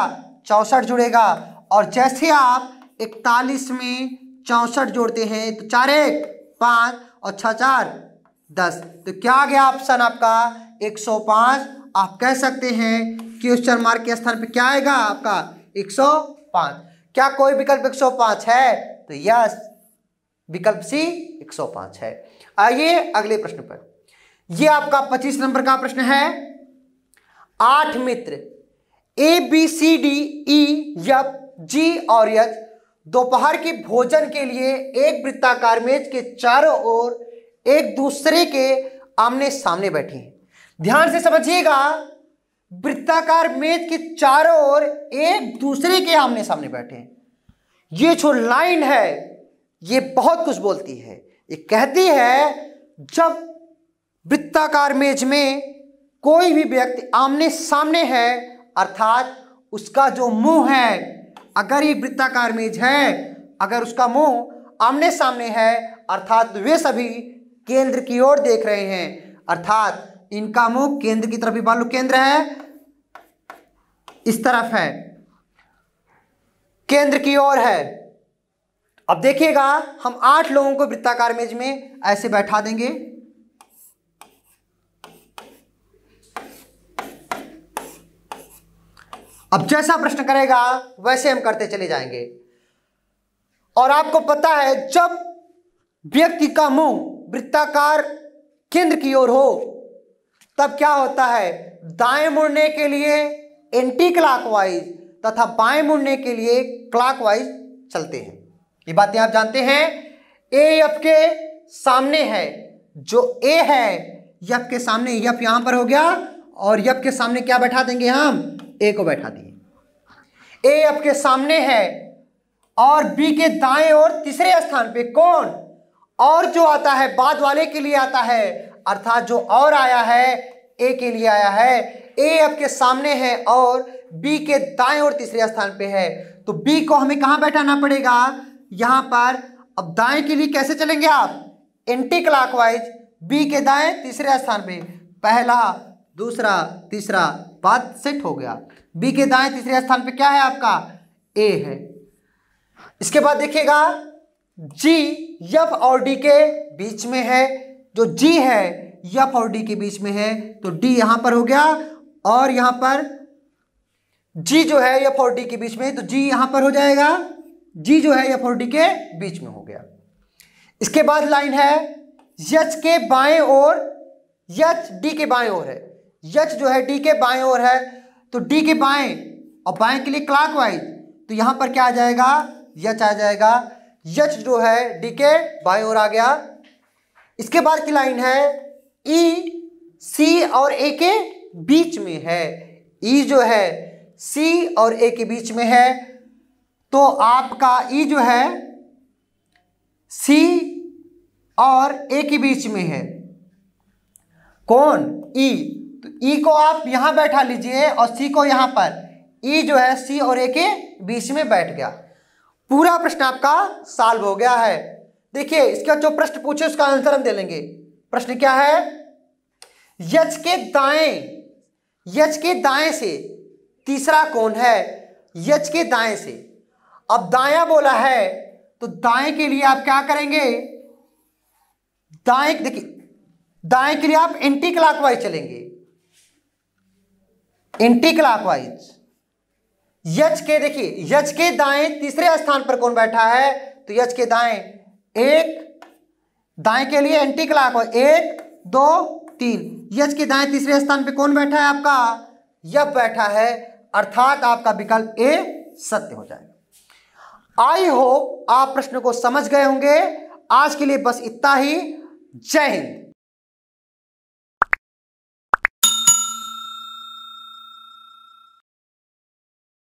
A: चौंसठ जुड़ेगा और जैसे आप इकतालीस में चौंसठ जोड़ते हैं तो चार एक पाँच और छः चार दस तो क्या आ गया ऑप्शन आपका एक सौ पाँच आप कह सकते हैं कि क्वेश्चन मार्क के स्थान पर क्या आएगा आपका 105 क्या कोई विकल्प 105 है तो यस विकल्प सी 105 है आइए अगले प्रश्न पर यह आपका 25 नंबर का प्रश्न है आठ मित्र A B C D E F G और यच दोपहर के भोजन के लिए एक वृत्ताकार मेज के चारों ओर एक दूसरे के आमने सामने बैठे हैं ध्यान से समझिएगा वृत्ताकार मेज के चारों ओर एक दूसरे के आमने सामने बैठे हैं ये जो लाइन है ये बहुत कुछ बोलती है ये कहती है जब वृत्ताकार मेज में कोई भी व्यक्ति आमने सामने है अर्थात उसका जो मुंह है अगर ये वृत्ताकार मेज है अगर उसका मुंह आमने सामने है अर्थात वे सभी केंद्र की ओर देख रहे हैं अर्थात इनका मुख केंद्र की तरफ मान लो केंद्र है इस तरफ है केंद्र की ओर है अब देखिएगा हम आठ लोगों को वृत्ताकार मेज में ऐसे बैठा देंगे अब जैसा प्रश्न करेगा वैसे हम करते चले जाएंगे और आपको पता है जब व्यक्ति का मुंह वृत्ताकार केंद्र की ओर हो तब क्या होता है दाएं मुड़ने के लिए एंटी क्लॉकवाइज तथा बाएं मुड़ने के लिए क्लॉकवाइज चलते हैं ये बातें आप जानते हैं ए एफ के सामने है जो ए है यफ e के सामने यफ e यहां पर हो गया और यफ e के सामने क्या बैठा देंगे हम ए को बैठा दिए ए एफ के सामने है और बी के दाएं और तीसरे स्थान पे कौन और जो आता है बाद वाले के लिए आता है अर्थात जो और आया है ए के लिए आया है ए आपके सामने है और बी के दाएं और तीसरे स्थान पे है तो बी को हमें कहां बैठाना पड़ेगा यहां पर अब दाएं के लिए कैसे चलेंगे आप एंटी क्लॉकवाइज बी के दाएं तीसरे स्थान पे पहला दूसरा तीसरा बात सेट हो गया बी के दाएं तीसरे स्थान पे क्या है आपका ए है इसके बाद देखिएगा जी यफ और डी के बीच में है जो तो जी है यफ और डी के बीच में है तो डी यहां पर हो गया और यहां पर जी जो है यफ और डी के बीच में तो जी यहां पर हो जाएगा जी जो है यफ और डी के बीच में हो गया इसके बाद लाइन है यच के बाएं ओर यच डी के बाएं ओर है यच जो है डी के बाएं ओर है तो डी के बाएं और बाएं के लिए क्लाक वाइज तो यहां पर क्या आ जाएगा यच आ जाएगा यच जो है डी के बाएं ओर आ गया इसके बाद की लाइन है ई सी और ए के बीच में है ई जो है सी और ए के बीच में है तो आपका ई जो है सी और ए के बीच में है कौन ई तो ई को आप यहां बैठा लीजिए और सी को यहां पर ई जो है सी और ए के बीच में बैठ गया पूरा प्रश्न आपका सॉल्व हो गया है देखिए इसका जो प्रश्न पूछे उसका आंसर हम दे लेंगे प्रश्न क्या है यज के दाएं यज के दाएं से तीसरा कौन है यज के दाएं से अब दाया बोला है तो दाएं के लिए आप क्या करेंगे दाएं देखिए दाएं के लिए आप एंटी क्लॉकवाइज चलेंगे एंटी क्लॉकवाइज यज के देखिए यज के दाएं तीसरे स्थान पर कौन बैठा है तो यज के दाएं एक दाएं के लिए एंटी क्लाक एक दो तीन यज के दाएं तीसरे स्थान पे कौन बैठा है आपका यह बैठा है अर्थात आपका विकल्प ए सत्य हो जाएगा आई होप आप प्रश्न को समझ गए होंगे आज के लिए बस इतना ही जय हिंद